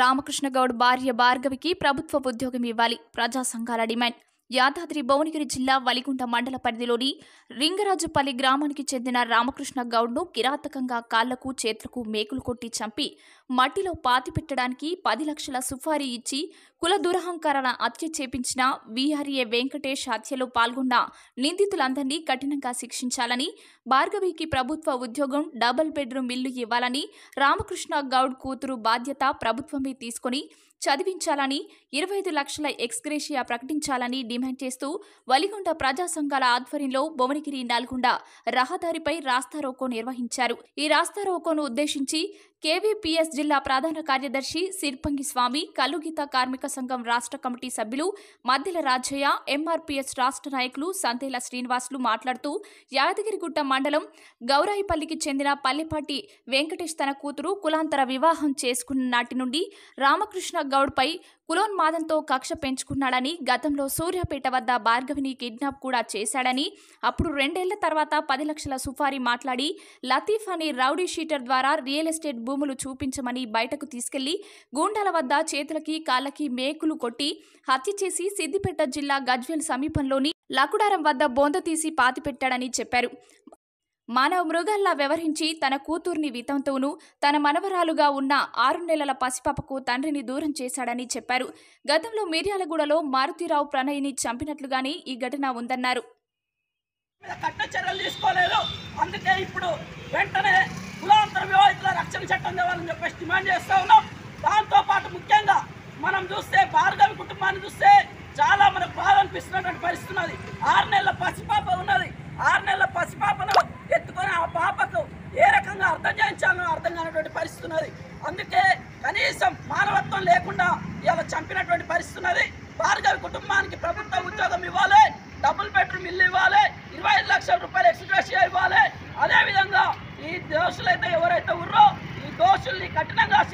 రామకృష్ణ గౌడ్ భార్య భార్గవికి ప్రభుత్వ ఉద్యోగం ఇవ్వాలి ప్రజా సంఘాల డిమాండ్ యాదాద్రి భువనగిరి జిల్లా వలిగుంట మండల పరిధిలోని రింగరాజుపల్లి గ్రామానికి చెందిన రామకృష్ణ గౌడ్ను కిరాతకంగా కాళ్లకు చేతులకు మేకులు కొట్టి చంపి మట్టిలో పాతిపెట్టడానికి పది లక్షల సుఫారీ ఇచ్చి కుల దురహంకారాల హత్య చేపించిన వీఆర్ఏ వెంకటేష్ హత్యలో పాల్గొన్న నిందితులందరినీ కఠినంగా శిక్షించాలని భార్గవికి ప్రభుత్వ ఉద్యోగం డబుల్ బెడ్రూమ్ ఇల్లు ఇవ్వాలని రామకృష్ణ గౌడ్ కూతురు బాధ్యత ప్రభుత్వమే తీసుకుని చదివించాలని ఇరవై ఐదు లక్షల ఎక్స్గ్రేషియా ప్రకటించాలని డిమాండ్ చేస్తూ వలిగుండ ప్రజా సంఘాల ఆధ్వర్యంలో భువనగిరి నల్గొండ రహదారిపై రాస్తా రోకో నిర్వహించారు ఈ రాస్తా రోకోను ఉద్దేశించి కేవీపీఎస్ జిల్లా ప్రధాన కార్యదర్శి సిర్పంగి స్వామి కలుగీత కార్మిక సంఘం రాష్ట్ర కమిటీ సభ్యులు మధ్యల రాజయ్య ఎంఆర్పీఎస్ రాష్ట్ర నాయకులు సంతేల శ్రీనివాసులు మాట్లాడుతూ యాదగిరిగుట్ట మండలం గౌరాయిపల్లికి చెందిన పల్లెపాటి వెంకటేష్ తన కూతురు కులాంతర వివాహం చేసుకున్న నాటి నుండి రామకృష్ణ గౌడ్పై కులోన్మాదంతో కక్ష పెంచుకున్నాడని గతంలో సూర్యాపేట వద్ద భార్గవిని కిడ్నాప్ కూడా చేశాడని అప్పుడు రెండేళ్ల తర్వాత పది లక్షల సుఫారీ మాట్లాడి లతీఫ్ అని రౌడీ షీటర్ ద్వారా రియల్ ఎస్టేట్ భూములు చూపించమని బయటకు తీసుకెళ్లి గూండాల వద్ద చేతులకి కాళ్ళకి మేకులు కొట్టి హత్య చేసి సిద్దిపేట జిల్లా గజ్వేల్ సమీపంలోని లకుడారం వద్ద బోంద తీసి పాతిపెట్టాడని చెప్పారు మానవ మృగాల్లా వ్యవహరించి తన కూతుర్ని వితంతువును తన మనవరాలుగా ఉన్న ఆరు నెలల పసిపాపకు తండ్రిని దూరం చేశాడని చెప్పారు గతంలో మిర్యాలగూడలో మారుతీరావు ప్రణయ్ని చంపినట్లుగానే ఈ ఘటన ఉందన్నారు కట్ట చర్యలు తీసుకోలేదు అందుకే ఇప్పుడు వెంటనే కులాంతర వివాహితుల రక్షణ చట్టం తేవాలని చెప్పేసి ఉన్నాం దాంతో పాటు ముఖ్యంగా మనం చూస్తే భార్గవి కుటుంబాన్ని చూస్తే చాలా మనకు బాధ అనిపిస్తున్నటువంటి పరిస్థితి ఉన్నది ఆరు నెలల పసిపాప ఉన్న ప్రజలు అర్థం చేయించాలని అర్థం కానిటువంటి పరిస్థితున్నది అందుకే కనీసం మానవత్వం లేకుండా ఇవాళ చంపినటువంటి పరిస్థితున్నది భార్గవి కుటుంబానికి ప్రభుత్వ ఉద్యోగం ఇవ్వాలి డబుల్ బెడ్రూమ్ ఇల్లు ఇవ్వాలి ఇరవై ఐదు లక్షల రూపాయలు ఎక్స్గ్రేషియా ఇవ్వాలి అదేవిధంగా ఈ దోషులైతే ఎవరైతే ఉన్నారో ఈ దోషుల్ని కఠినంగా